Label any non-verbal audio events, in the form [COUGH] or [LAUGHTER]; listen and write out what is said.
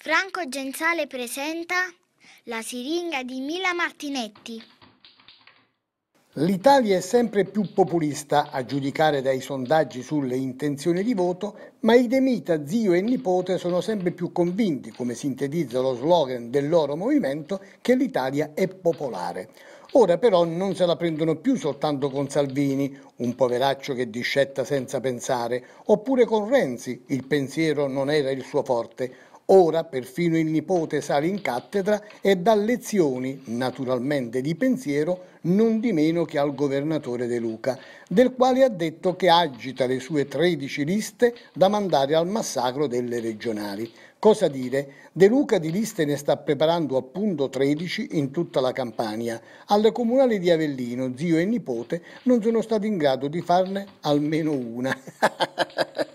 Franco Genzale presenta La siringa di Mila Martinetti. L'Italia è sempre più populista, a giudicare dai sondaggi sulle intenzioni di voto, ma i Demita, zio e nipote, sono sempre più convinti, come sintetizza lo slogan del loro movimento, che l'Italia è popolare. Ora però non se la prendono più soltanto con Salvini, un poveraccio che discetta senza pensare, oppure con Renzi, il pensiero non era il suo forte, Ora perfino il nipote sale in cattedra e dà lezioni, naturalmente di pensiero, non di meno che al governatore De Luca, del quale ha detto che agita le sue 13 liste da mandare al massacro delle regionali. Cosa dire? De Luca di liste ne sta preparando appunto 13 in tutta la Campania. Alle comunali di Avellino, zio e nipote non sono stati in grado di farne almeno una. [LAUGHS]